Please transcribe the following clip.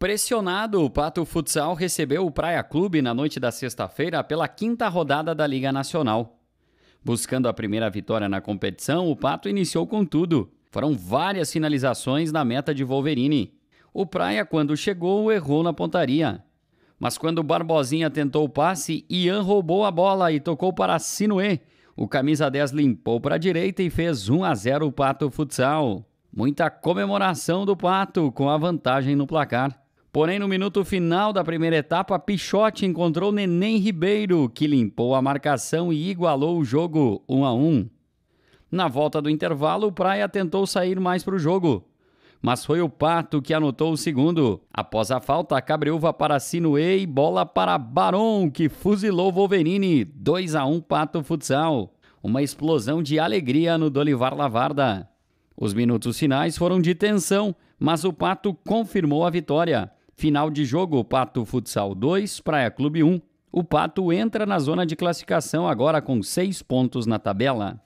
Pressionado, o Pato Futsal recebeu o Praia Clube na noite da sexta-feira pela quinta rodada da Liga Nacional. Buscando a primeira vitória na competição, o Pato iniciou com tudo. Foram várias finalizações na meta de Wolverine. O Praia, quando chegou, errou na pontaria. Mas quando Barbosinha tentou o passe, Ian roubou a bola e tocou para Sinuê. O camisa 10 limpou para a direita e fez 1 a 0 o Pato Futsal. Muita comemoração do Pato com a vantagem no placar. Porém, no minuto final da primeira etapa, Pichote encontrou Neném Ribeiro, que limpou a marcação e igualou o jogo 1 a 1. Na volta do intervalo, o Praia tentou sair mais para o jogo, mas foi o Pato que anotou o segundo. Após a falta, Cabreúva para Sinuê e bola para Baron, que fuzilou Wolverine. 2 a 1 Pato Futsal. Uma explosão de alegria no Dolivar Lavarda. Os minutos finais foram de tensão, mas o Pato confirmou a vitória. Final de jogo, Pato Futsal 2, Praia Clube 1. O Pato entra na zona de classificação agora com seis pontos na tabela.